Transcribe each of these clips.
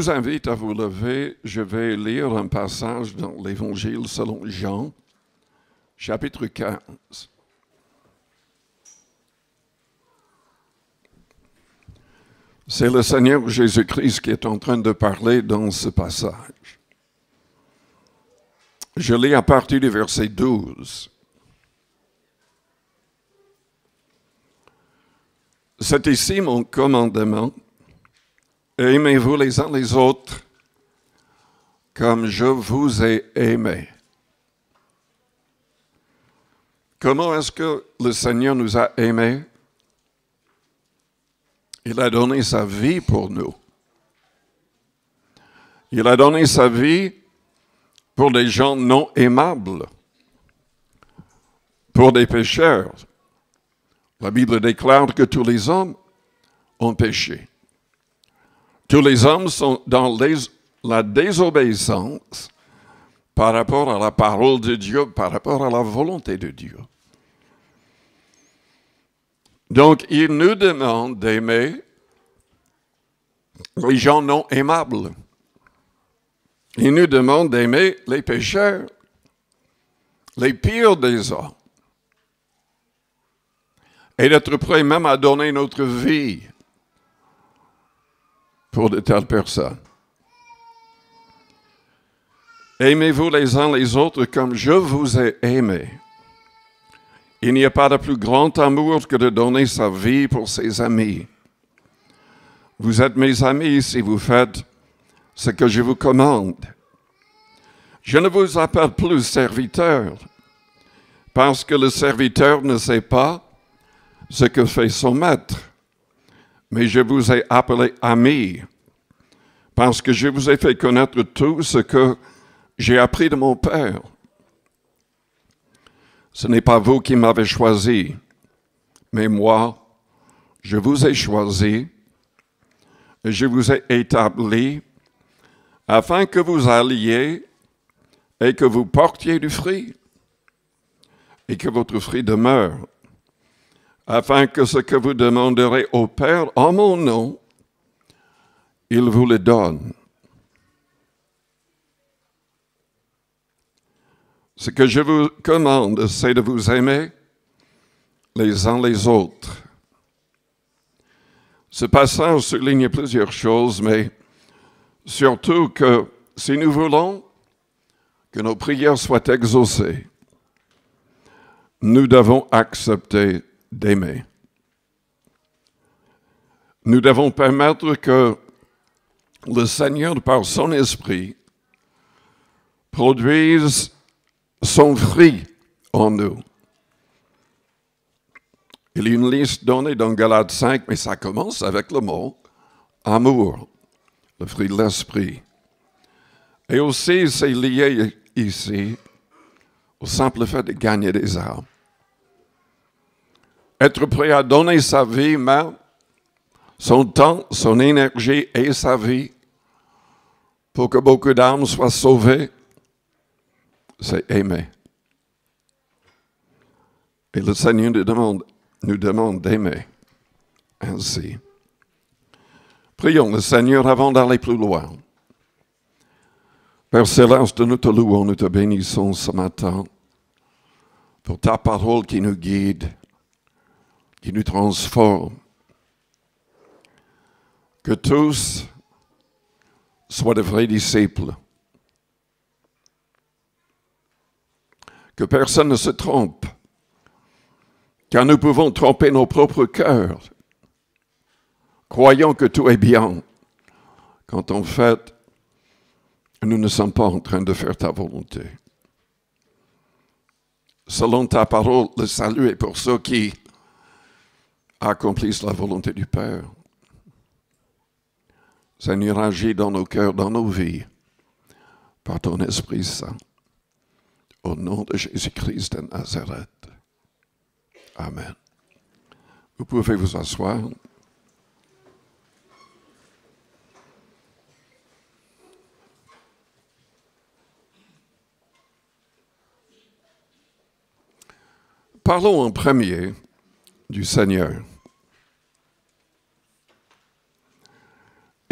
vous invite à vous lever. Je vais lire un passage dans l'Évangile selon Jean, chapitre 15. C'est le Seigneur Jésus-Christ qui est en train de parler dans ce passage. Je lis à partir du verset 12. C'est ici mon commandement euh, aimez-vous les uns les autres comme je vous ai aimé. Comment est-ce que le Seigneur nous a aimés? Il a donné sa vie pour nous. Il a donné sa vie pour des gens non aimables, pour des pécheurs. La Bible déclare que tous les hommes ont péché. Tous les hommes sont dans la désobéissance par rapport à la parole de Dieu, par rapport à la volonté de Dieu. Donc, il nous demande d'aimer les gens non aimables. Il nous demande d'aimer les pécheurs, les pires des hommes, et d'être prêts même à donner notre vie pour de telles personnes. Aimez-vous les uns les autres comme je vous ai aimé. Il n'y a pas de plus grand amour que de donner sa vie pour ses amis. Vous êtes mes amis si vous faites ce que je vous commande. Je ne vous appelle plus serviteur, parce que le serviteur ne sait pas ce que fait son maître mais je vous ai appelé amis, parce que je vous ai fait connaître tout ce que j'ai appris de mon Père. Ce n'est pas vous qui m'avez choisi, mais moi, je vous ai choisi, et je vous ai établi, afin que vous alliez et que vous portiez du fruit, et que votre fruit demeure afin que ce que vous demanderez au Père en mon nom, il vous le donne. Ce que je vous commande, c'est de vous aimer les uns les autres. Ce passage souligne plusieurs choses, mais surtout que si nous voulons que nos prières soient exaucées, nous devons accepter d'aimer. Nous devons permettre que le Seigneur, par son esprit, produise son fruit en nous. Il y a une liste donnée dans Galates 5, mais ça commence avec le mot amour, le fruit de l'esprit. Et aussi, c'est lié ici au simple fait de gagner des armes être prêt à donner sa vie, même, son temps, son énergie et sa vie pour que beaucoup d'âmes soient sauvées, c'est aimer. Et le Seigneur nous demande, nous demande d'aimer ainsi. Prions le Seigneur avant d'aller plus loin. Père Céleste, nous te louons, nous te bénissons ce matin pour ta parole qui nous guide qui nous transforme. Que tous soient de vrais disciples. Que personne ne se trompe, car nous pouvons tromper nos propres cœurs, croyant que tout est bien, quand en fait, nous ne sommes pas en train de faire ta volonté. Selon ta parole, le salut est pour ceux qui accomplisse la volonté du Père. Seigneur, agis dans nos cœurs, dans nos vies, par ton Esprit Saint. Au nom de Jésus-Christ de Nazareth. Amen. Vous pouvez vous asseoir. Parlons en premier du Seigneur.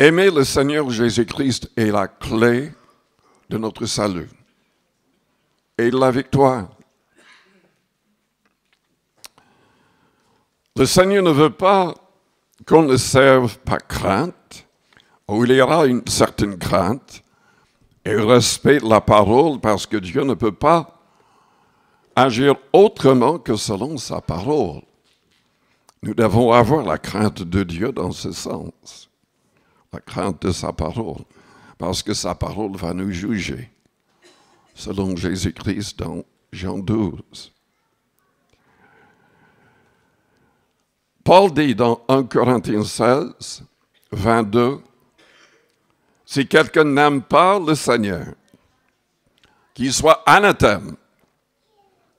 Aimer le Seigneur Jésus-Christ est la clé de notre salut et de la victoire. Le Seigneur ne veut pas qu'on ne serve pas crainte, ou il y aura une certaine crainte, et respecte la parole parce que Dieu ne peut pas agir autrement que selon sa parole. Nous devons avoir la crainte de Dieu dans ce sens la crainte de sa parole, parce que sa parole va nous juger, selon Jésus-Christ dans Jean 12. Paul dit dans 1 Corinthiens 16, 22, Si quelqu'un n'aime pas le Seigneur, qu'il soit anathème,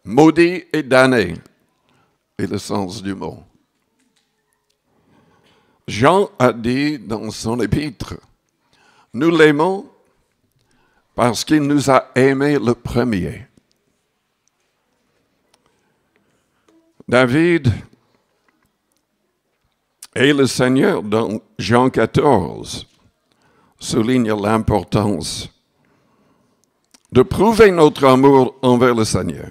maudit et damné, et le sens du mot. Jean a dit dans son épître, nous l'aimons parce qu'il nous a aimés le premier. David et le Seigneur dans Jean 14 soulignent l'importance de prouver notre amour envers le Seigneur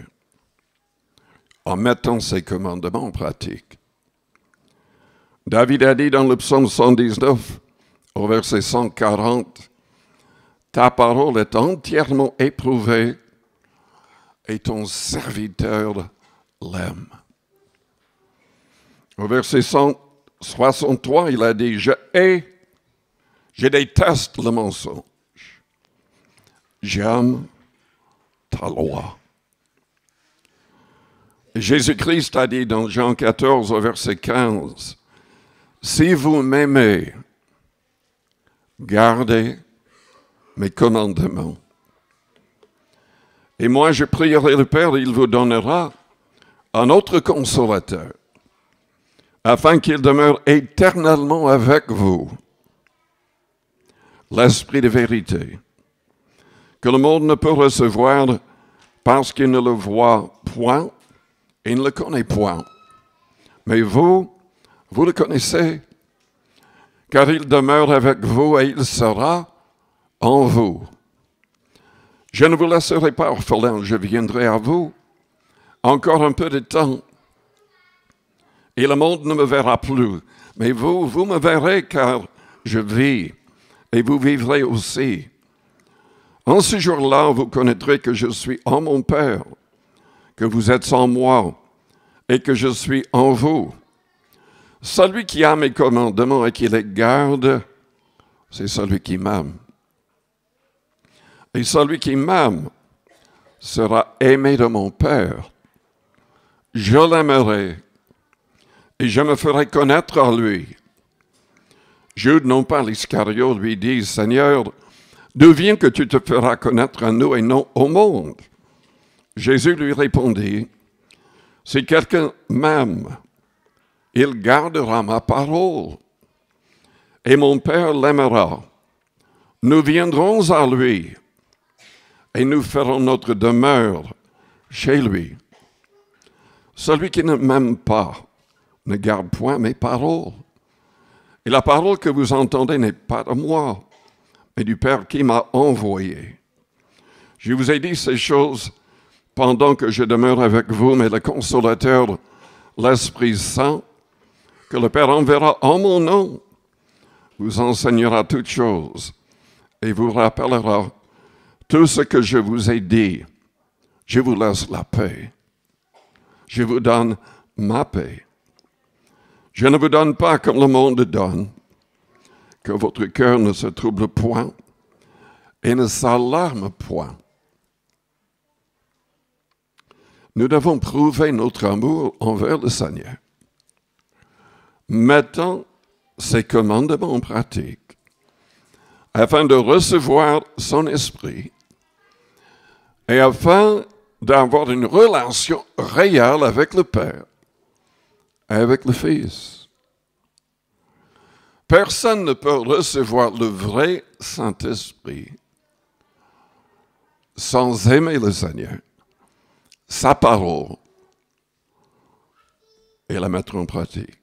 en mettant ses commandements en pratique. David a dit dans le psaume 119, au verset 140, Ta parole est entièrement éprouvée et ton serviteur l'aime. Au verset 163, il a dit, Je hais, je déteste le mensonge. J'aime ta loi. Jésus-Christ a dit dans Jean 14 au verset 15, si vous m'aimez, gardez mes commandements. Et moi, je prierai le Père, il vous donnera un autre consolateur, afin qu'il demeure éternellement avec vous, l'Esprit de vérité, que le monde ne peut recevoir parce qu'il ne le voit point et ne le connaît point. Mais vous, vous le connaissez, car il demeure avec vous et il sera en vous. Je ne vous laisserai pas orphelin, je viendrai à vous. Encore un peu de temps. Et le monde ne me verra plus. Mais vous, vous me verrez car je vis. Et vous vivrez aussi. En ce jour-là, vous connaîtrez que je suis en mon Père, que vous êtes en moi et que je suis en vous. Celui qui a mes commandements et qui les garde, c'est celui qui m'aime. Et celui qui m'aime sera aimé de mon Père. Je l'aimerai et je me ferai connaître à lui. Jude, non pas l'iscariote lui dit, Seigneur, d'où vient que tu te feras connaître à nous et non au monde. Jésus lui répondit, si quelqu'un m'aime, il gardera ma parole et mon Père l'aimera. Nous viendrons à lui et nous ferons notre demeure chez lui. Celui qui ne m'aime pas ne garde point mes paroles. Et la parole que vous entendez n'est pas de moi, mais du Père qui m'a envoyé. Je vous ai dit ces choses pendant que je demeure avec vous, mais le consolateur, l'Esprit Saint, que le Père enverra en mon nom, vous enseignera toutes choses et vous rappellera tout ce que je vous ai dit. Je vous laisse la paix. Je vous donne ma paix. Je ne vous donne pas comme le monde donne. Que votre cœur ne se trouble point et ne s'alarme point. Nous devons prouver notre amour envers le Seigneur mettant ses commandements en pratique, afin de recevoir son esprit et afin d'avoir une relation réelle avec le Père et avec le Fils. Personne ne peut recevoir le vrai Saint-Esprit sans aimer le Seigneur, sa parole et la mettre en pratique.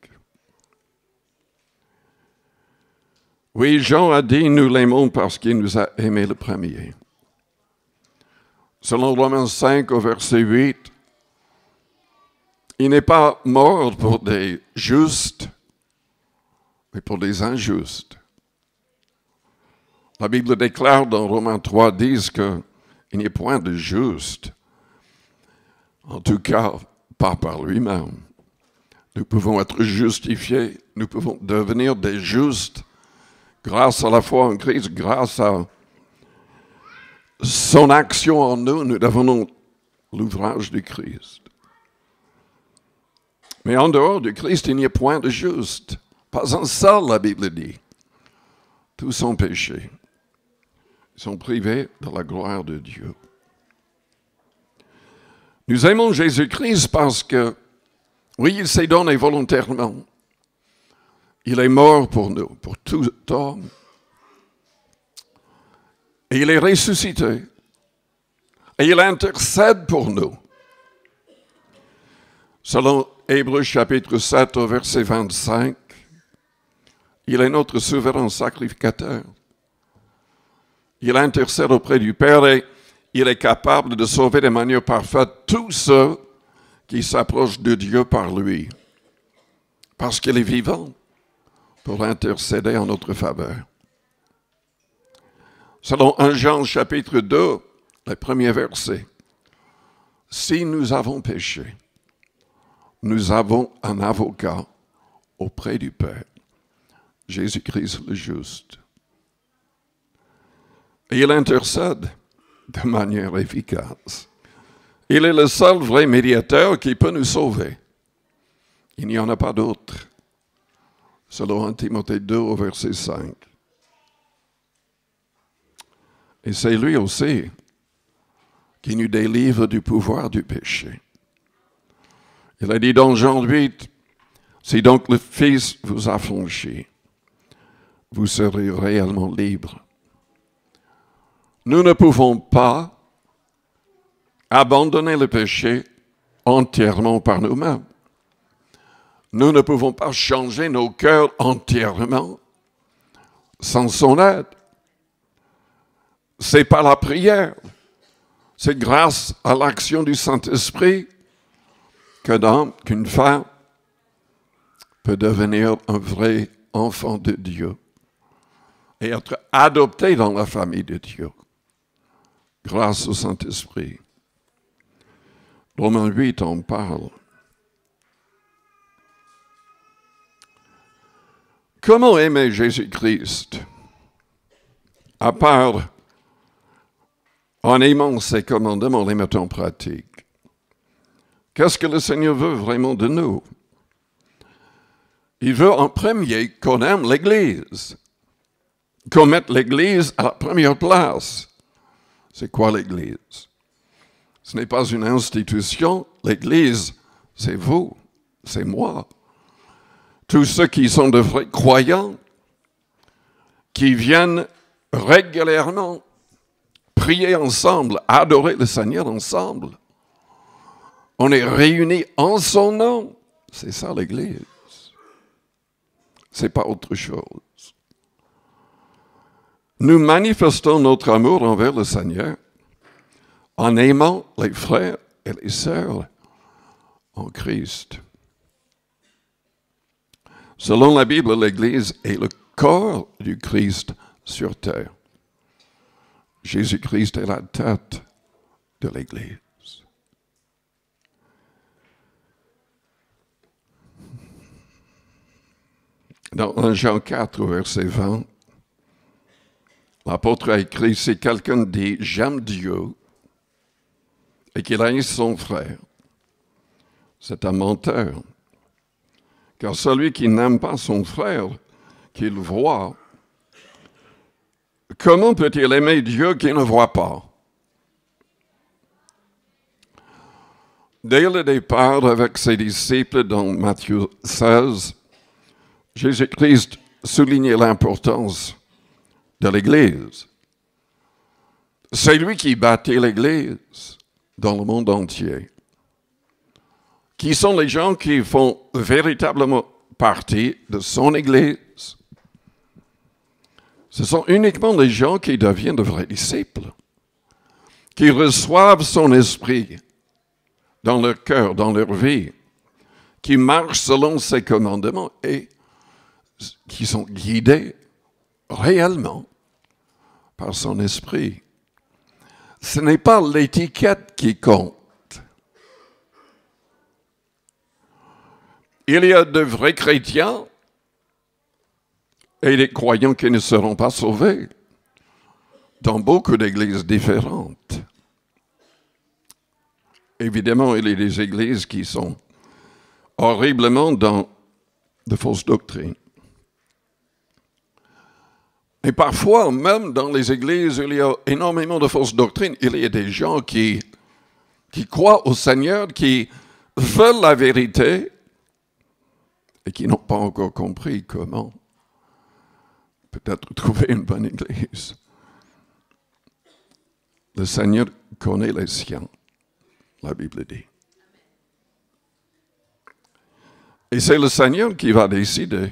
Oui, Jean a dit, nous l'aimons parce qu'il nous a aimés le premier. Selon Romains 5 au verset 8, il n'est pas mort pour des justes, mais pour des injustes. La Bible déclare dans Romains 3, 10 qu'il n'y a point de juste, en tout cas pas par lui-même. Nous pouvons être justifiés, nous pouvons devenir des justes grâce à la foi en Christ, grâce à son action en nous, nous devenons l'ouvrage du Christ. Mais en dehors du Christ, il n'y a point de juste. Pas un seul, la Bible dit. Tous sont péchés. Ils sont privés de la gloire de Dieu. Nous aimons Jésus-Christ parce que, oui, il s'est donné volontairement. Il est mort pour nous, pour tout homme. Et il est ressuscité. Et il intercède pour nous. Selon Hébreux chapitre 7 au verset 25, il est notre souverain sacrificateur. Il intercède auprès du Père et il est capable de sauver de manière parfaite tous ceux qui s'approchent de Dieu par lui, parce qu'il est vivant pour intercéder en notre faveur. Selon 1 Jean chapitre 2, le premier verset, Si nous avons péché, nous avons un avocat auprès du Père, Jésus-Christ le juste. Et il intercède de manière efficace. Il est le seul vrai médiateur qui peut nous sauver. Il n'y en a pas d'autre selon Timothée 2 au verset 5. Et c'est lui aussi qui nous délivre du pouvoir du péché. Il a dit dans Jean 8, si donc le Fils vous a franchi, vous serez réellement libre. Nous ne pouvons pas abandonner le péché entièrement par nous-mêmes. Nous ne pouvons pas changer nos cœurs entièrement sans son aide. C'est par la prière, c'est grâce à l'action du Saint-Esprit que qu'une femme peut devenir un vrai enfant de Dieu et être adoptée dans la famille de Dieu grâce au Saint-Esprit. Romains 8 en parle. Comment aimer Jésus-Christ à part en aimant ses commandements, les mettant en pratique Qu'est-ce que le Seigneur veut vraiment de nous Il veut en premier qu'on aime l'Église, qu'on mette l'Église à la première place. C'est quoi l'Église Ce n'est pas une institution, l'Église, c'est vous, c'est moi tous ceux qui sont de vrais croyants, qui viennent régulièrement prier ensemble, adorer le Seigneur ensemble. On est réunis en son nom. C'est ça l'Église. C'est pas autre chose. Nous manifestons notre amour envers le Seigneur en aimant les frères et les sœurs en Christ. Selon la Bible, l'Église est le corps du Christ sur terre. Jésus-Christ est la tête de l'Église. Dans Jean 4, verset 20, l'apôtre a écrit, si quelqu'un dit ⁇ J'aime Dieu ⁇ et qu'il aime son frère, c'est un menteur. Car celui qui n'aime pas son frère, qu'il voit, comment peut-il aimer Dieu qui ne voit pas Dès le départ avec ses disciples dans Matthieu 16, Jésus-Christ soulignait l'importance de l'Église. C'est lui qui bâtit l'Église dans le monde entier qui sont les gens qui font véritablement partie de son Église. Ce sont uniquement les gens qui deviennent de vrais disciples, qui reçoivent son esprit dans leur cœur, dans leur vie, qui marchent selon ses commandements et qui sont guidés réellement par son esprit. Ce n'est pas l'étiquette qui compte Il y a de vrais chrétiens et des croyants qui ne seront pas sauvés dans beaucoup d'églises différentes. Évidemment, il y a des églises qui sont horriblement dans de fausses doctrines. Et parfois, même dans les églises, il y a énormément de fausses doctrines. Il y a des gens qui, qui croient au Seigneur, qui veulent la vérité, et qui n'ont pas encore compris comment peut-être trouver une bonne église. Le Seigneur connaît les siens, la Bible dit. Et c'est le Seigneur qui va décider.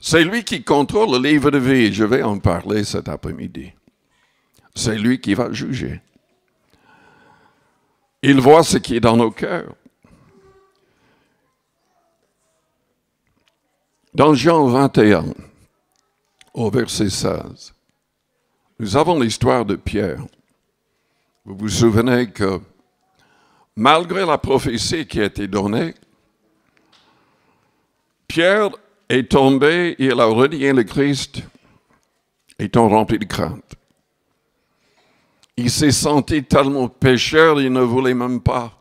C'est lui qui contrôle le livre de vie. Je vais en parler cet après-midi. C'est lui qui va juger. Il voit ce qui est dans nos cœurs. Dans Jean 21, au verset 16, nous avons l'histoire de Pierre. Vous vous souvenez que malgré la prophétie qui a été donnée, Pierre est tombé, il a relié le Christ, étant rempli de crainte. Il s'est senti tellement pécheur, il ne voulait même pas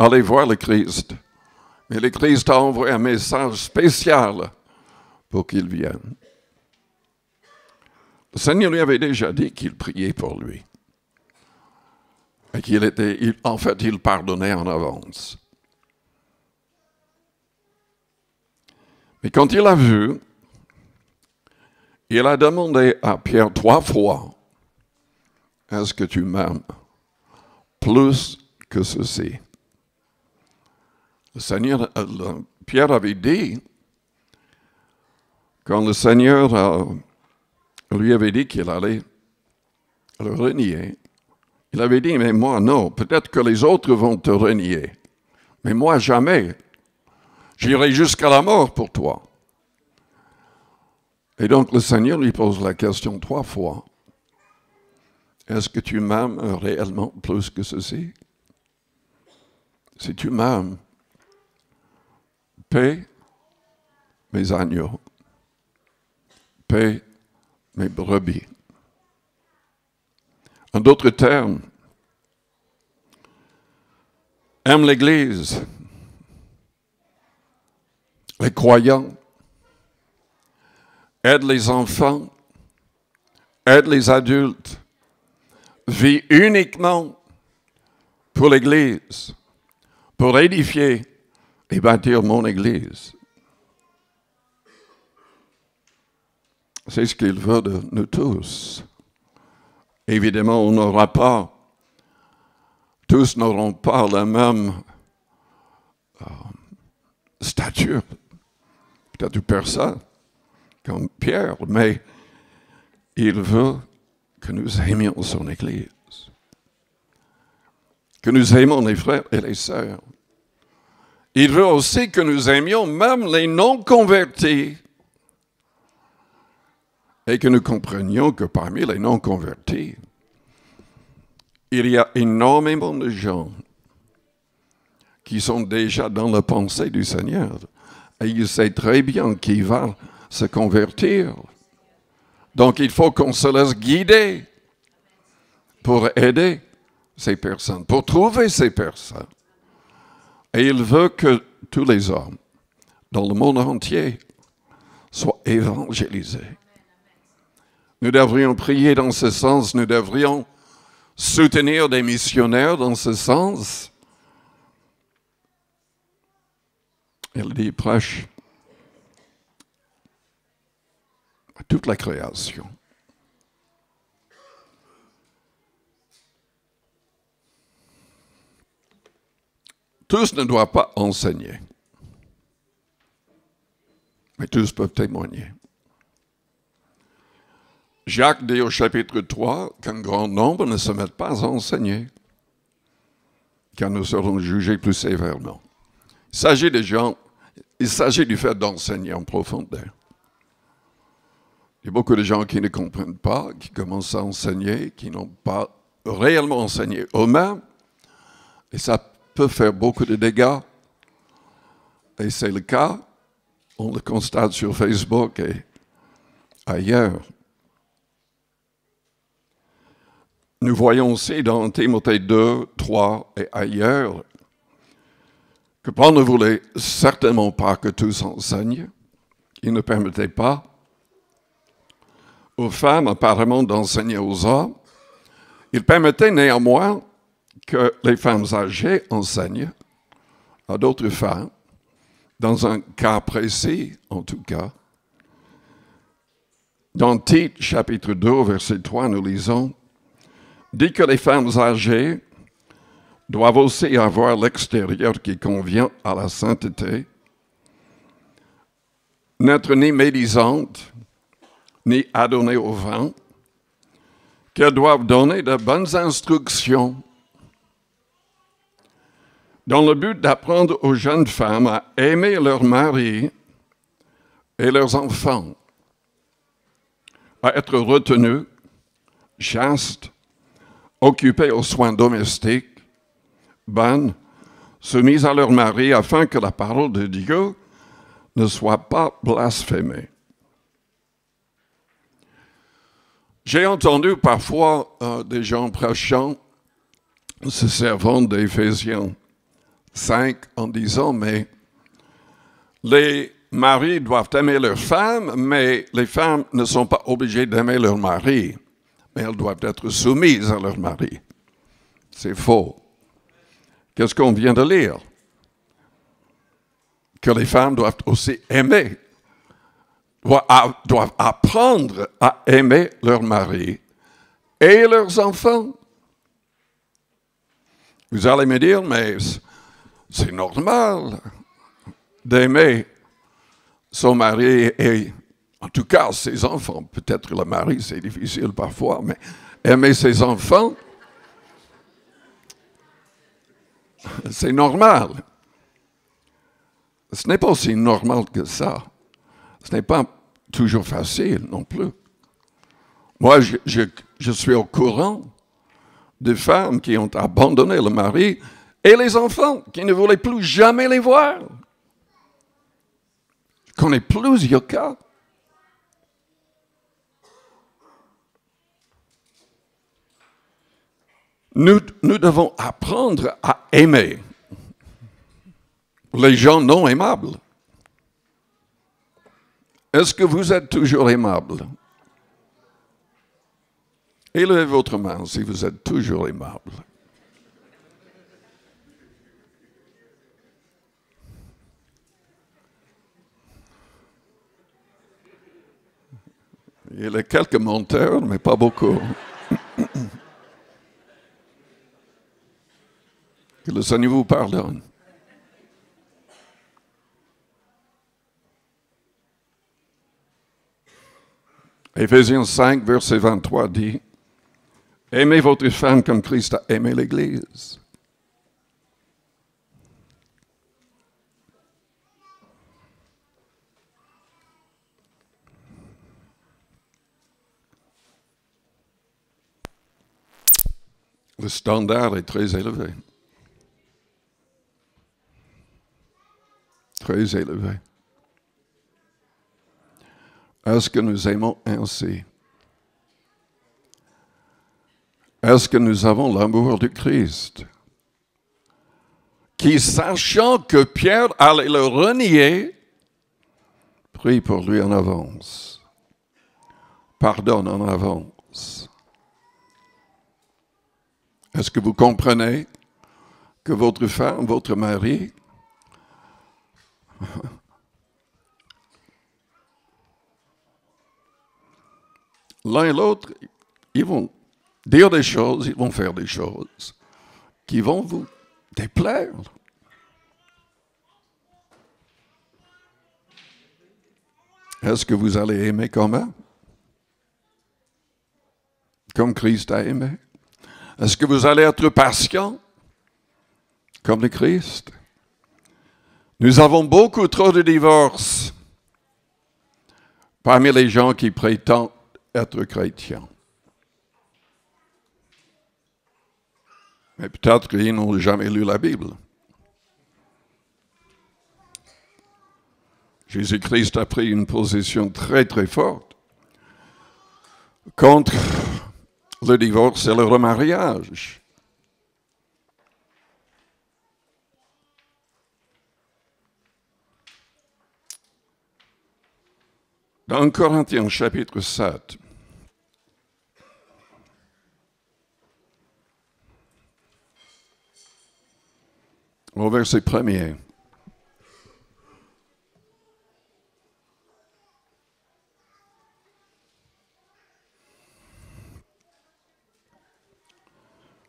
aller voir le Christ. Mais Christ t'a envoyé un message spécial pour qu'il vienne. Le Seigneur lui avait déjà dit qu'il priait pour lui. Et qu'il était, en fait, il pardonnait en avance. Mais quand il a vu, il a demandé à Pierre trois fois, est-ce que tu m'aimes plus que ceci? Seigneur, euh, Pierre avait dit, quand le Seigneur euh, lui avait dit qu'il allait le renier, il avait dit, mais moi non, peut-être que les autres vont te renier, mais moi jamais. J'irai jusqu'à la mort pour toi. Et donc le Seigneur lui pose la question trois fois. Est-ce que tu m'aimes réellement plus que ceci Si tu m'aimes, Paix mes agneaux, paix mes brebis. En d'autres termes, aime l'Église, les croyants, aide les enfants, aide les adultes, vit uniquement pour l'Église, pour édifier, et bâtir mon Église. C'est ce qu'il veut de nous tous. Évidemment, on n'aura pas, tous n'auront pas la même euh, stature, peut-être de personne, comme Pierre, mais il veut que nous aimions son Église, que nous aimions les frères et les sœurs, il veut aussi que nous aimions même les non-convertis et que nous comprenions que parmi les non-convertis, il y a énormément de gens qui sont déjà dans la pensée du Seigneur. Et il sait très bien qu'il va se convertir. Donc il faut qu'on se laisse guider pour aider ces personnes, pour trouver ces personnes. Et il veut que tous les hommes, dans le monde entier, soient évangélisés. Nous devrions prier dans ce sens, nous devrions soutenir des missionnaires dans ce sens. Il dit, prêche à toute la création. tous ne doivent pas enseigner. Mais tous peuvent témoigner. Jacques dit au chapitre 3 qu'un grand nombre ne se mettent pas à enseigner, car nous serons jugés plus sévèrement. Il s'agit des gens, il s'agit du fait d'enseigner en profondeur. Il y a beaucoup de gens qui ne comprennent pas, qui commencent à enseigner, qui n'ont pas réellement enseigné eux-mêmes, et ça faire beaucoup de dégâts. Et c'est le cas. On le constate sur Facebook et ailleurs. Nous voyons aussi dans Timothée 2, 3 et ailleurs que Paul ne voulait certainement pas que tous enseignent. Il ne permettait pas aux femmes apparemment d'enseigner aux hommes. Il permettait néanmoins que les femmes âgées enseignent à d'autres femmes, dans un cas précis en tout cas. Dans Tite chapitre 2 verset 3 nous lisons, dit que les femmes âgées doivent aussi avoir l'extérieur qui convient à la sainteté, n'être ni médisantes, ni adonnées au vin, qu'elles doivent donner de bonnes instructions dans le but d'apprendre aux jeunes femmes à aimer leur mari et leurs enfants, à être retenues, chastes, occupées aux soins domestiques, bonnes, soumises à leur mari afin que la parole de Dieu ne soit pas blasphémée. J'ai entendu parfois euh, des gens prêchant se servant d'Éphésiens 5 en disant, mais les maris doivent aimer leurs femmes, mais les femmes ne sont pas obligées d'aimer leur mari, mais elles doivent être soumises à leur mari. C'est faux. Qu'est-ce qu'on vient de lire Que les femmes doivent aussi aimer, doivent apprendre à aimer leur mari et leurs enfants. Vous allez me dire, mais c'est normal d'aimer son mari et, en tout cas, ses enfants. Peut-être le mari, c'est difficile parfois, mais aimer ses enfants, c'est normal. Ce n'est pas aussi normal que ça. Ce n'est pas toujours facile non plus. Moi, je, suis au courant de femmes qui ont abandonné le mari et les enfants qui ne voulaient plus jamais les voir. Qu'on n'ait plus cas. Nous, nous devons apprendre à aimer les gens non aimables. Est-ce que vous êtes toujours aimable Élevez votre main si vous êtes toujours aimable. Il y a quelques menteurs, mais pas beaucoup. Que le Seigneur vous pardonne. Éphésiens 5, verset 23 dit, Aimez votre femme comme Christ a aimé l'Église Le standard est très élevé. Très élevé. Est-ce que nous aimons ainsi Est-ce que nous avons l'amour du Christ Qui, sachant que Pierre allait le renier, prie pour lui en avance, pardonne en avance. Est-ce que vous comprenez que votre femme, votre mari, l'un et l'autre, ils vont dire des choses, ils vont faire des choses qui vont vous déplaire. Est-ce que vous allez aimer un? Comme Christ a aimé. Est-ce que vous allez être patient comme le Christ? Nous avons beaucoup trop de divorces parmi les gens qui prétendent être chrétiens. Mais peut-être qu'ils n'ont jamais lu la Bible. Jésus-Christ a pris une position très très forte contre le divorce, et le remariage. Dans Corinthiens chapitre 7, au verset 1er,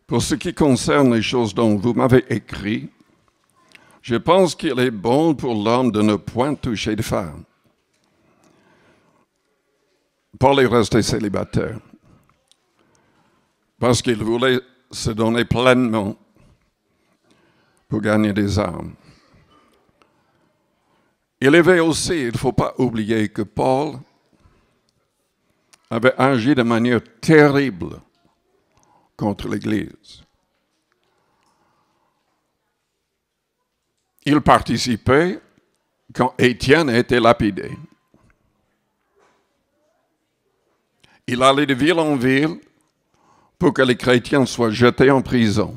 Pour ce qui concerne les choses dont vous m'avez écrit, je pense qu'il est bon pour l'homme de ne point toucher de femme. Paul est resté célibataire parce qu'il voulait se donner pleinement pour gagner des armes. Il avait aussi, il ne faut pas oublier que Paul avait agi de manière terrible contre l'Église. Il participait quand Étienne était lapidé. Il allait de ville en ville pour que les chrétiens soient jetés en prison.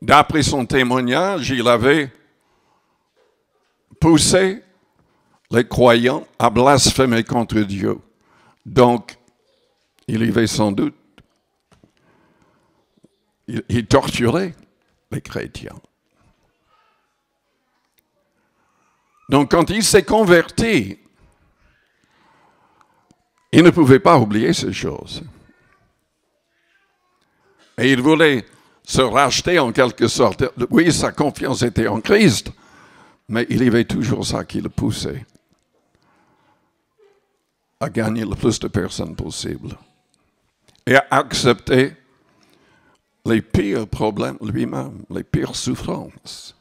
D'après son témoignage, il avait poussé les croyants à blasphémer contre Dieu. Donc, il y avait sans doute il, torturait les chrétiens. Donc quand il s'est converti, il ne pouvait pas oublier ces choses. Et il voulait se racheter en quelque sorte. Oui, sa confiance était en Christ, mais il y avait toujours ça qui le poussait à gagner le plus de personnes possible et à accepter les pires problèmes lui-même, les pires souffrances.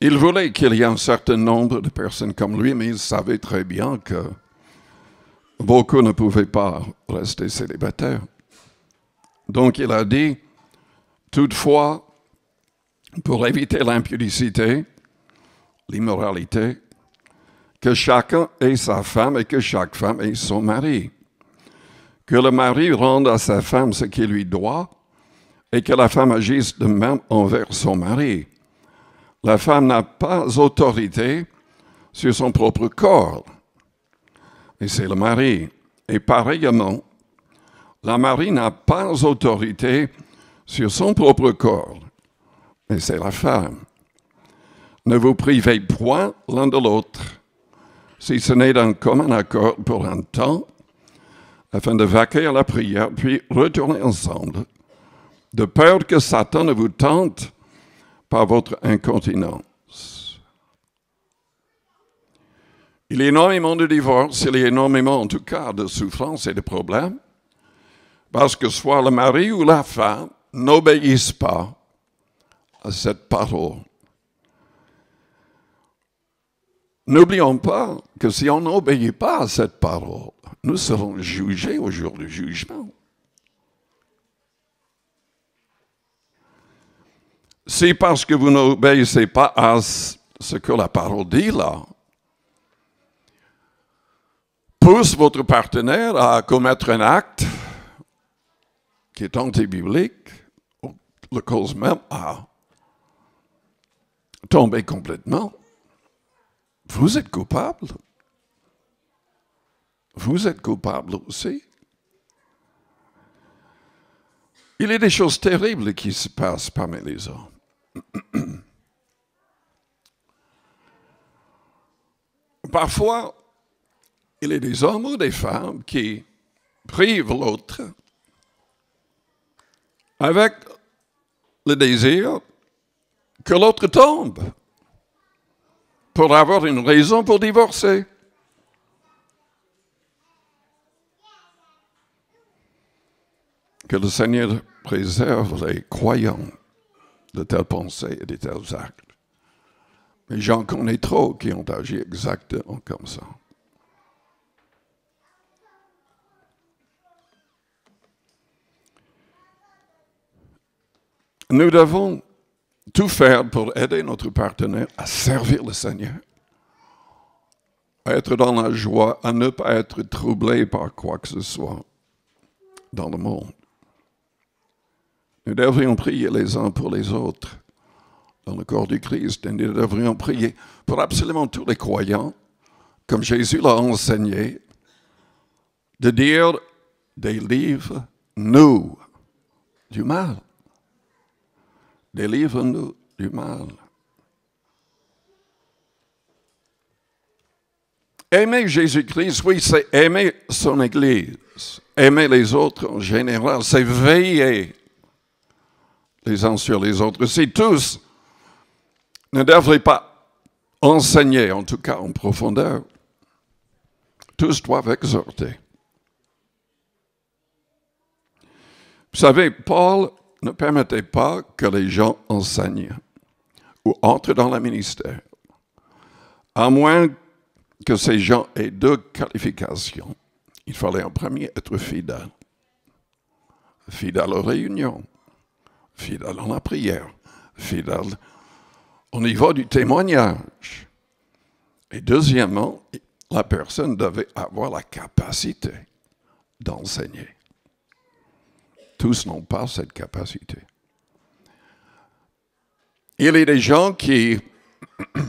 Il voulait qu'il y ait un certain nombre de personnes comme lui, mais il savait très bien que beaucoup ne pouvaient pas rester célibataires. Donc il a dit, toutefois, pour éviter l'impudicité, l'immoralité, que chacun ait sa femme et que chaque femme ait son mari que le mari rende à sa femme ce qu'il lui doit et que la femme agisse de même envers son mari. La femme n'a pas autorité sur son propre corps, et c'est le mari. Et pareillement, la mari n'a pas autorité sur son propre corps, et c'est la femme. Ne vous privez point l'un de l'autre, si ce n'est d'un commun accord pour un temps, afin de vaquer à la prière, puis retourner ensemble, de peur que Satan ne vous tente par votre incontinence. Il y a énormément de divorces, il y a énormément en tout cas de souffrances et de problèmes, parce que soit le mari ou la femme n'obéissent pas à cette parole. N'oublions pas que si on n'obéit pas à cette parole, nous serons jugés au jour du jugement. C'est parce que vous n'obéissez pas à ce que la parole dit là, pousse votre partenaire à commettre un acte qui est anti-biblique, le cause même à tomber complètement, vous êtes coupable vous êtes coupable aussi. Il y a des choses terribles qui se passent parmi les hommes. Parfois, il y a des hommes ou des femmes qui privent l'autre avec le désir que l'autre tombe pour avoir une raison pour divorcer. Que le Seigneur préserve les croyants de telles pensées et de tels actes. Mais j'en connais trop qui ont agi exactement comme ça. Nous devons tout faire pour aider notre partenaire à servir le Seigneur, à être dans la joie, à ne pas être troublé par quoi que ce soit dans le monde. Nous devrions prier les uns pour les autres dans le corps du Christ et nous devrions prier pour absolument tous les croyants, comme Jésus l'a enseigné, de dire délivre-nous du mal. Délivre-nous du mal. Aimer Jésus-Christ, oui, c'est aimer son Église, aimer les autres en général, c'est veiller les uns sur les autres. Si tous ne devraient pas enseigner, en tout cas en profondeur, tous doivent exhorter. Vous savez, Paul ne permettait pas que les gens enseignent ou entrent dans le ministère, à moins que ces gens aient deux qualifications. Il fallait en premier être fidèle, fidèle aux réunions, fidèle en la prière, fidèle au niveau du témoignage. Et deuxièmement, la personne devait avoir la capacité d'enseigner. Tous n'ont pas cette capacité. Il y a des gens qui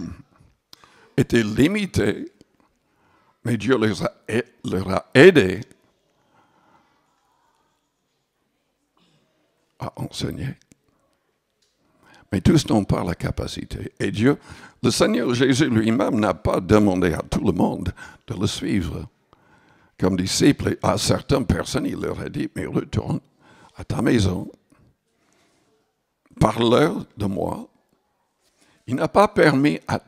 étaient limités, mais Dieu les a, leur a aidés enseigner. Mais tous n'ont pas la capacité. Et Dieu, le Seigneur Jésus lui-même n'a pas demandé à tout le monde de le suivre. Comme disciple, à certaines personnes, il leur a dit, mais retourne à ta maison, parle-leur de moi. Il n'a pas permis à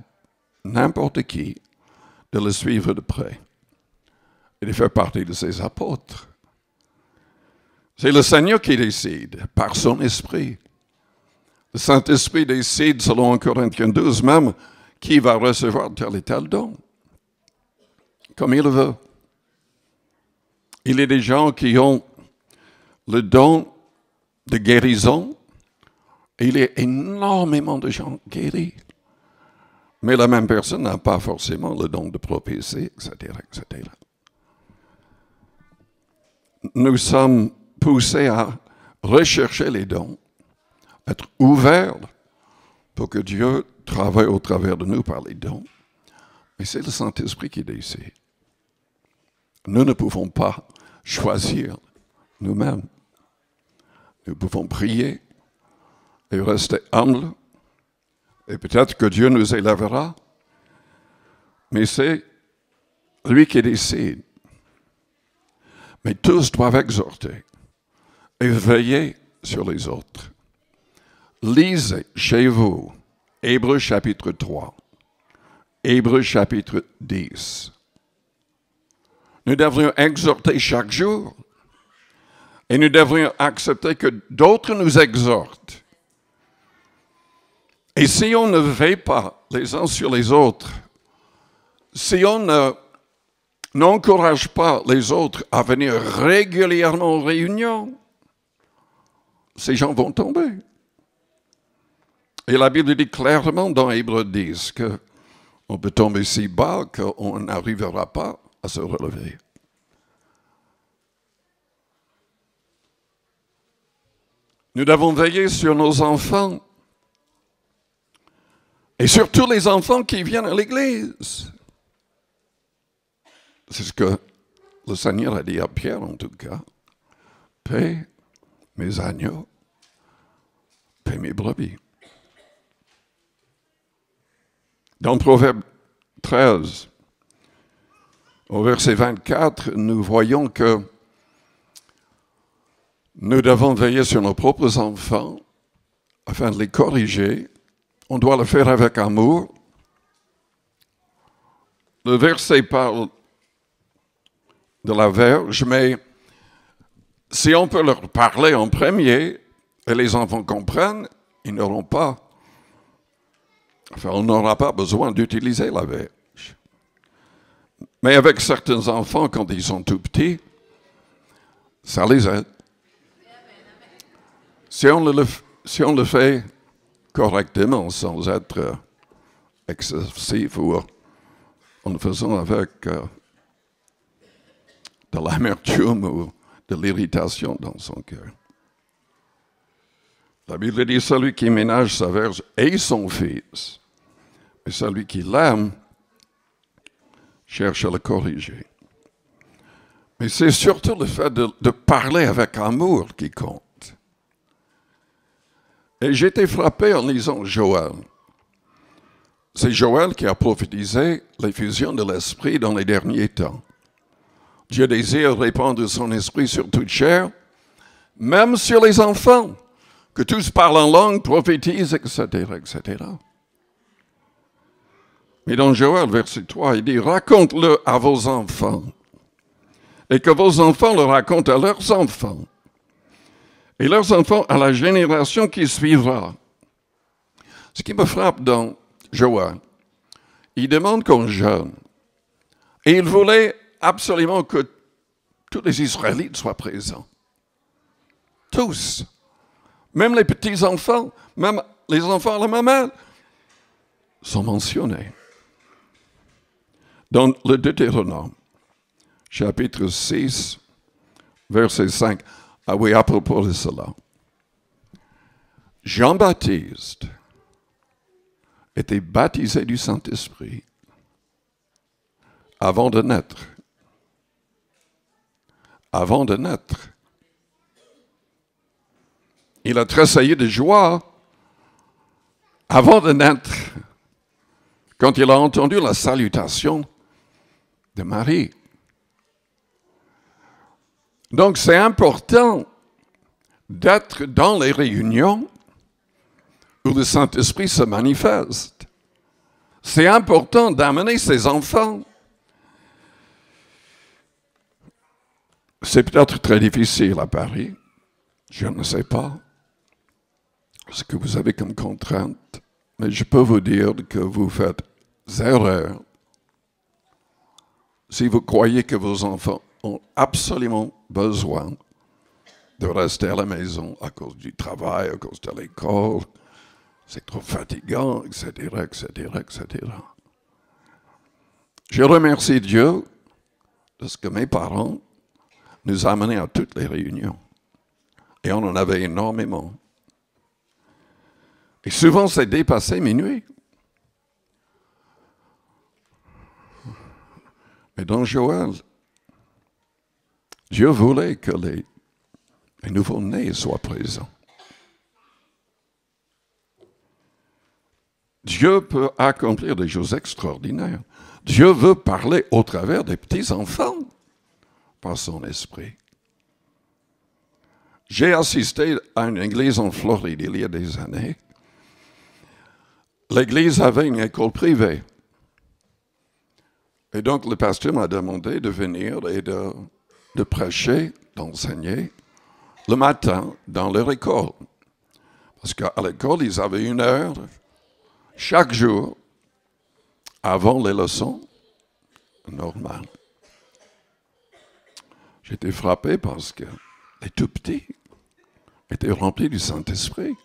n'importe qui de le suivre de près et de faire partie de ses apôtres. C'est le Seigneur qui décide par son esprit. Le Saint-Esprit décide, selon Corinthiens 12 même, qui va recevoir tel et tel don, comme il veut. Il y a des gens qui ont le don de guérison. Il y a énormément de gens guéris. Mais la même personne n'a pas forcément le don de prophétie, etc., etc. Nous sommes pousser à rechercher les dons, être ouvert pour que Dieu travaille au travers de nous par les dons. Mais c'est le Saint-Esprit qui décide. Nous ne pouvons pas choisir nous-mêmes. Nous pouvons prier et rester humble, Et peut-être que Dieu nous élèvera. Mais c'est lui qui décide. Mais tous doivent exhorter et veillez sur les autres. Lisez chez vous Hébreux chapitre 3, Hébreux chapitre 10. Nous devrions exhorter chaque jour et nous devrions accepter que d'autres nous exhortent. Et si on ne veille pas les uns sur les autres, si on n'encourage pas les autres à venir régulièrement aux réunions, ces gens vont tomber. Et la Bible dit clairement dans Hébreu 10 qu'on peut tomber si bas qu'on n'arrivera pas à se relever. Nous devons veiller sur nos enfants et surtout les enfants qui viennent à l'église. C'est ce que le Seigneur a dit à Pierre en tout cas. Paix mes agneaux et mes brebis. Dans Proverbe 13, au verset 24, nous voyons que nous devons veiller sur nos propres enfants afin de les corriger. On doit le faire avec amour. Le verset parle de la verge, mais si on peut leur parler en premier et les enfants comprennent, ils n'auront pas, enfin, on n'aura pas besoin d'utiliser la verge. Mais avec certains enfants, quand ils sont tout petits, ça les aide. Si on le, si on le fait correctement, sans être excessif ou en le faisant avec euh, de l'amertume ou de l'irritation dans son cœur. La Bible dit celui qui ménage sa verge et son fils, mais celui qui l'aime cherche à le corriger. Mais c'est surtout le fait de, de, parler avec amour qui compte. Et j'étais frappé en lisant Joël. C'est Joël qui a prophétisé l'effusion de l'esprit dans les derniers temps. Dieu désire répandre son esprit sur toute chair, même sur les enfants, que tous parlent en langue, prophétisent, etc., etc. Mais dans Joël, verset 3, il dit, raconte-le à vos enfants, et que vos enfants le racontent à leurs enfants, et leurs enfants à la génération qui suivra. Ce qui me frappe dans Joël, il demande qu'on jeûne, et il voulait absolument que tous les Israélites soient présents. Tous. Même les petits-enfants, même les enfants de la maman, sont mentionnés. Dans le Deutéronome, chapitre 6, verset 5. Ah oui, à propos de cela. Jean-Baptiste était baptisé du Saint-Esprit avant de naître avant de naître. Il a tressailli de joie avant de naître quand il a entendu la salutation de Marie. Donc c'est important d'être dans les réunions où le Saint-Esprit se manifeste. C'est important d'amener ses enfants C'est peut-être très difficile à Paris, je ne sais pas ce que vous avez comme contrainte, mais je peux vous dire que vous faites erreur si vous croyez que vos enfants ont absolument besoin de rester à la maison à cause du travail, à cause de l'école, c'est trop fatigant, etc., etc., etc. Je remercie Dieu de ce que mes parents nous a à toutes les réunions. Et on en avait énormément. Et souvent, c'est dépassé minuit. Mais dans Joël, Dieu voulait que les, les nouveaux-nés soient présents. Dieu peut accomplir des choses extraordinaires. Dieu veut parler au travers des petits-enfants par son esprit. J'ai assisté à une église en Floride il y a des années. L'église avait une école privée. Et donc le pasteur m'a demandé de venir et de, prêcher, d'enseigner le matin dans leur école. Parce qu'à l'école, ils avaient une heure chaque jour avant les leçons normales. J'étais frappé parce que les tout petits étaient remplis du Saint-Esprit.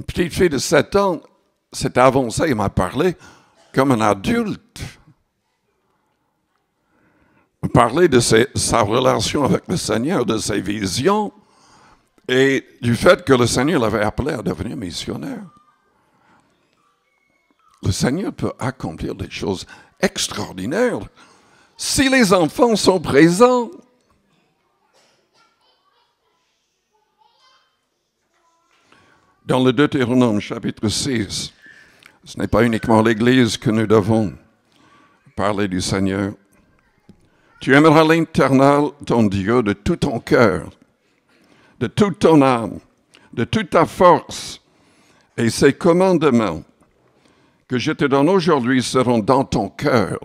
Une petite fille de 7 ans s'est avancée et m'a parlé comme un adulte. m'a parlé de sa relation avec le Seigneur, de ses visions et du fait que le Seigneur l'avait appelé à devenir missionnaire. Le Seigneur peut accomplir des choses extraordinaires si les enfants sont présents, dans le Deutéronome chapitre 6, ce n'est pas uniquement l'Église que nous devons parler du Seigneur. Tu aimeras l'Éternel, ton Dieu, de tout ton cœur, de toute ton âme, de toute ta force, et ces commandements que je te donne aujourd'hui seront dans ton cœur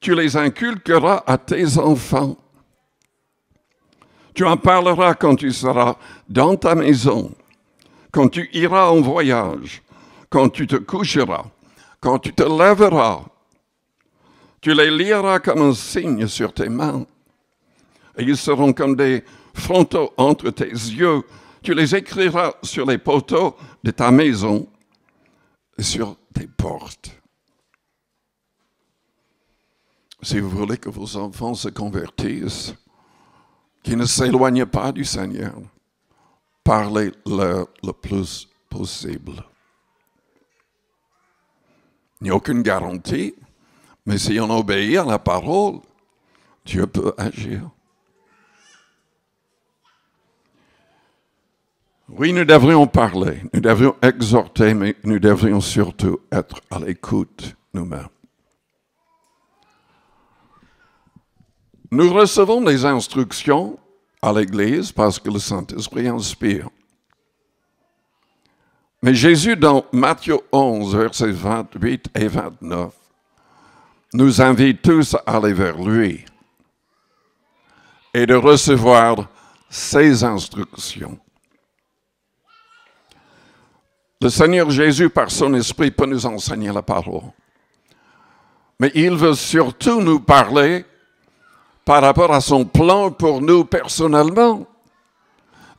tu les inculqueras à tes enfants. Tu en parleras quand tu seras dans ta maison, quand tu iras en voyage, quand tu te coucheras, quand tu te lèveras. Tu les liras comme un signe sur tes mains. Et ils seront comme des frontaux entre tes yeux. Tu les écriras sur les poteaux de ta maison et sur tes portes si vous voulez que vos enfants se convertissent, qu'ils ne s'éloignent pas du Seigneur, parlez-leur le plus possible. Il n'y a aucune garantie, mais si on obéit à la parole, Dieu peut agir. Oui, nous devrions parler, nous devrions exhorter, mais nous devrions surtout être à l'écoute nous-mêmes. Nous recevons des instructions à l'Église parce que le Saint-Esprit inspire. Mais Jésus, dans Matthieu 11, versets 28 et 29, nous invite tous à aller vers lui et de recevoir ses instructions. Le Seigneur Jésus, par son esprit, peut nous enseigner la parole. Mais il veut surtout nous parler par rapport à son plan pour nous personnellement.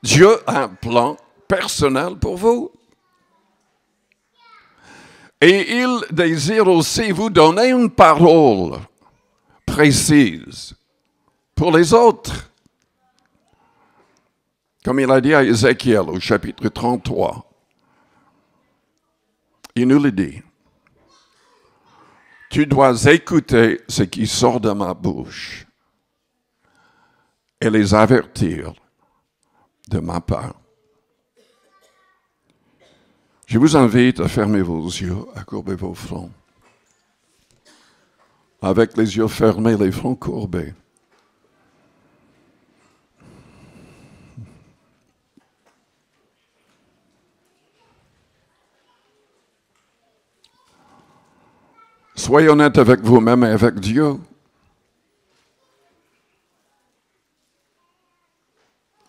Dieu a un plan personnel pour vous. Et il désire aussi vous donner une parole précise pour les autres. Comme il a dit à Ézéchiel au chapitre 33, il nous le dit. Tu dois écouter ce qui sort de ma bouche et les avertir de ma part. Je vous invite à fermer vos yeux, à courber vos fronts. Avec les yeux fermés, les fronts courbés. Soyez honnête avec vous-même et avec Dieu.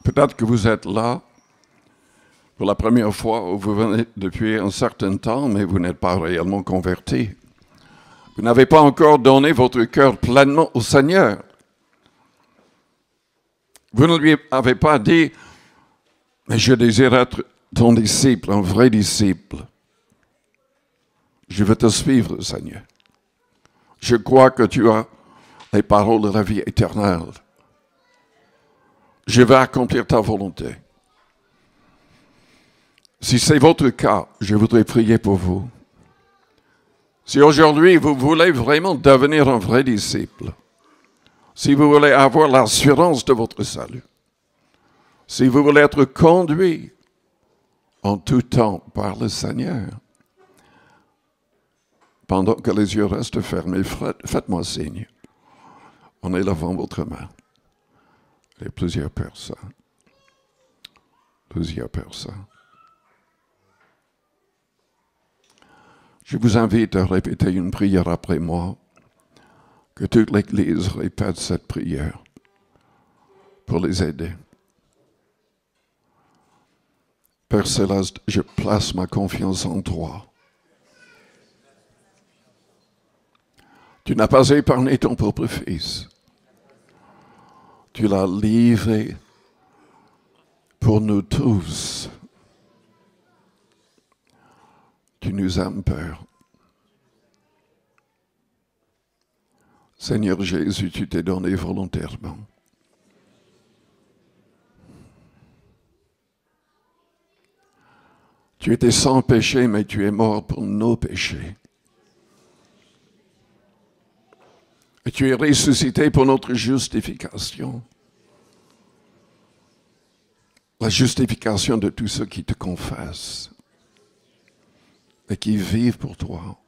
Peut-être que vous êtes là pour la première fois ou vous venez depuis un certain temps, mais vous n'êtes pas réellement converti. Vous n'avez pas encore donné votre cœur pleinement au Seigneur. Vous ne lui avez pas dit, mais je désire être ton disciple, un vrai disciple. Je veux te suivre, Seigneur. Je crois que tu as les paroles de la vie éternelle je vais accomplir ta volonté. Si c'est votre cas, je voudrais prier pour vous. Si aujourd'hui vous voulez vraiment devenir un vrai disciple, si vous voulez avoir l'assurance de votre salut, si vous voulez être conduit en tout temps par le Seigneur, pendant que les yeux restent fermés, faites-moi signe en élevant votre main plusieurs personnes. Plusieurs personnes. Je vous invite à répéter une prière après moi. Que toute l'Église répète cette prière pour les aider. Père Céleste, je place ma confiance en toi. Tu n'as pas épargné ton propre fils. Tu l'as livré pour nous tous. Tu nous aimes, peur. Seigneur Jésus, tu t'es donné volontairement. Tu étais sans péché, mais tu es mort pour nos péchés. Et tu es ressuscité pour notre justification. La justification de tous ceux qui te confessent et qui vivent pour toi.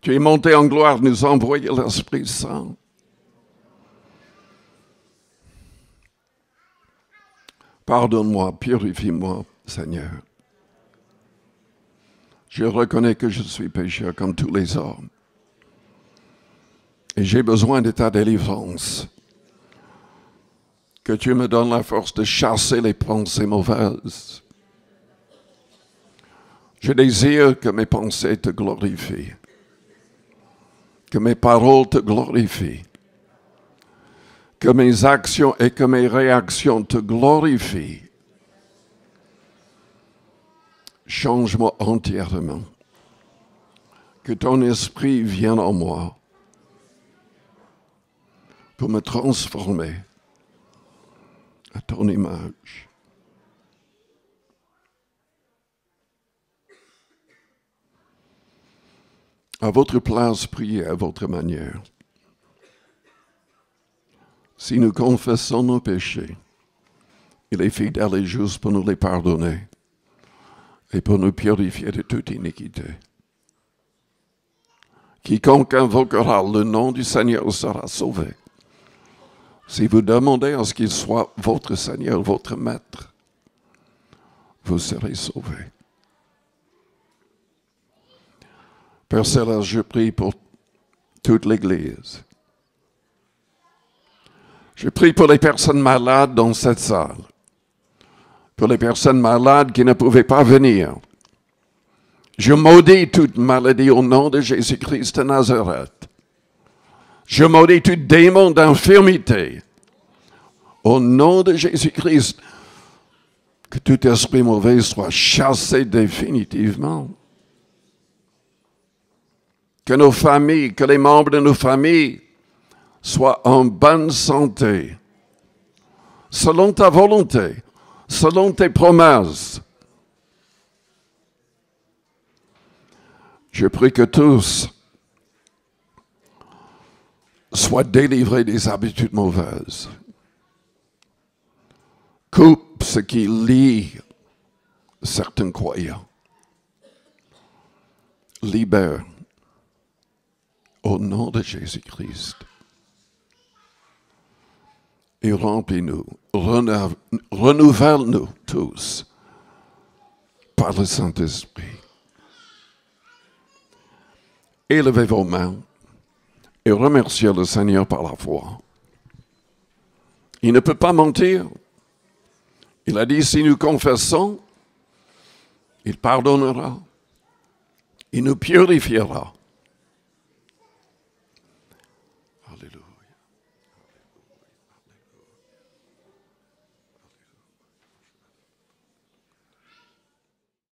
Tu es monté en gloire, nous envoyer l'Esprit Saint. Pardonne-moi, purifie-moi, Seigneur. Je reconnais que je suis pécheur comme tous les hommes. J'ai besoin de ta délivrance. Que tu me donnes la force de chasser les pensées mauvaises. Je désire que mes pensées te glorifient. Que mes paroles te glorifient. Que mes actions et que mes réactions te glorifient. Change-moi entièrement. Que ton esprit vienne en moi pour me transformer à ton image. À votre place, priez à votre manière. Si nous confessons nos péchés, il est fidèle et juste pour nous les pardonner et pour nous purifier de toute iniquité. Quiconque invoquera le nom du Seigneur sera sauvé. Si vous demandez à ce qu'il soit votre Seigneur, votre Maître, vous serez sauvés. Père Céleste, je prie pour toute l'Église. Je prie pour les personnes malades dans cette salle, pour les personnes malades qui ne pouvaient pas venir. Je maudis toute maladie au nom de Jésus-Christ de Nazareth. Je maudis tout démon d'infirmité. Au nom de Jésus-Christ, que tout esprit mauvais soit chassé définitivement. Que nos familles, que les membres de nos familles soient en bonne santé, selon ta volonté, selon tes promesses. Je prie que tous, Sois délivré des habitudes mauvaises. Coupe ce qui lie certains croyants. Libère au nom de Jésus-Christ. Et remplis-nous, renouvelle-nous tous par le Saint-Esprit. Élevez vos mains et remercier le Seigneur par la foi. Il ne peut pas mentir. Il a dit, si nous confessons, il pardonnera. Il nous purifiera.